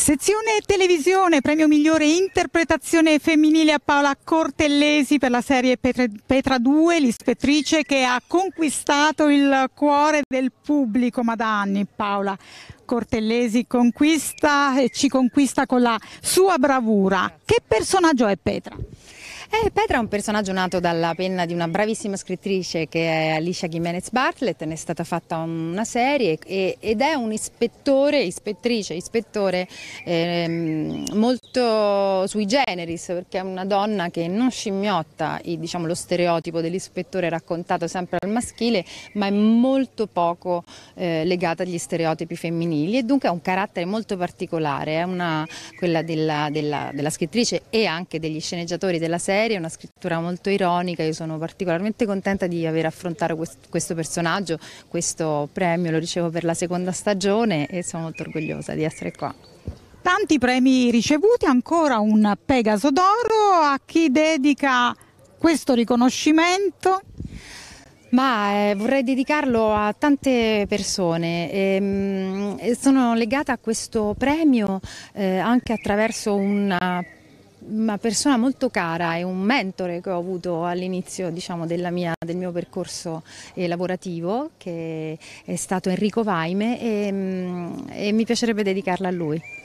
Sezione televisione, premio migliore interpretazione femminile a Paola Cortellesi per la serie Petra, Petra 2, l'ispettrice che ha conquistato il cuore del pubblico, ma da anni Paola Cortellesi conquista e ci conquista con la sua bravura. Che personaggio è Petra? Eh, Petra è un personaggio nato dalla penna di una bravissima scrittrice che è Alicia Jimenez Bartlett, ne è stata fatta una serie e, ed è un ispettore, ispettrice, ispettore eh, molto sui generis perché è una donna che non scimmiotta il, diciamo, lo stereotipo dell'ispettore raccontato sempre al maschile ma è molto poco eh, legata agli stereotipi femminili e dunque ha un carattere molto particolare, è una, quella della, della, della scrittrice e anche degli sceneggiatori della serie seria, una scrittura molto ironica, io sono particolarmente contenta di aver affrontato quest questo personaggio, questo premio lo ricevo per la seconda stagione e sono molto orgogliosa di essere qua. Tanti premi ricevuti, ancora un Pegaso d'oro, a chi dedica questo riconoscimento? Ma eh, vorrei dedicarlo a tante persone. Ehm, e, mh, sono legata a questo premio eh, anche attraverso una una persona molto cara e un mentore che ho avuto all'inizio diciamo, del mio percorso eh, lavorativo che è stato Enrico Vaime e, mm, e mi piacerebbe dedicarla a lui.